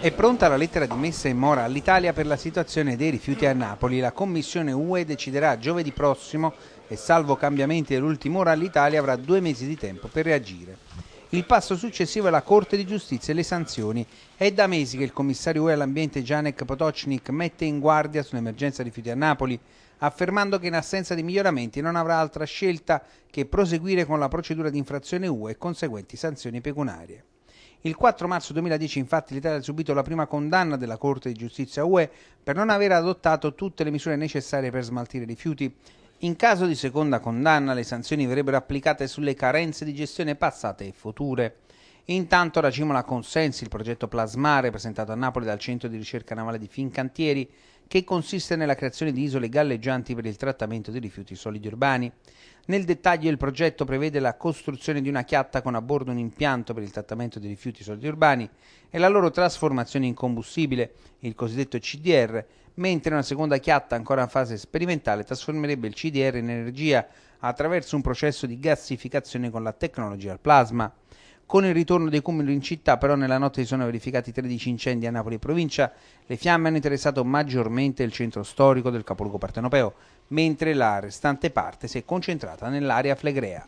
È pronta la lettera di messa in mora all'Italia per la situazione dei rifiuti a Napoli. La Commissione UE deciderà giovedì prossimo e salvo cambiamenti dell'ultima ora l'Italia avrà due mesi di tempo per reagire. Il passo successivo è la Corte di Giustizia e le sanzioni. È da mesi che il commissario UE all'ambiente Janek Potocnik mette in guardia sull'emergenza rifiuti a Napoli, affermando che in assenza di miglioramenti non avrà altra scelta che proseguire con la procedura di infrazione UE e conseguenti sanzioni pecunarie. Il 4 marzo 2010 infatti l'Italia ha subito la prima condanna della Corte di giustizia UE per non aver adottato tutte le misure necessarie per smaltire i rifiuti. In caso di seconda condanna le sanzioni verrebbero applicate sulle carenze di gestione passate e future. Intanto racimola consensi il progetto Plasmare presentato a Napoli dal Centro di ricerca navale di Fincantieri che consiste nella creazione di isole galleggianti per il trattamento di rifiuti solidi urbani. Nel dettaglio il progetto prevede la costruzione di una chiatta con a bordo un impianto per il trattamento dei rifiuti solidi urbani e la loro trasformazione in combustibile, il cosiddetto CDR, mentre una seconda chiatta ancora in fase sperimentale trasformerebbe il CDR in energia attraverso un processo di gassificazione con la tecnologia al plasma. Con il ritorno dei cumuli in città, però, nella notte si sono verificati 13 incendi a Napoli e provincia. Le fiamme hanno interessato maggiormente il centro storico del capoluogo partenopeo, mentre la restante parte si è concentrata nell'area flegrea.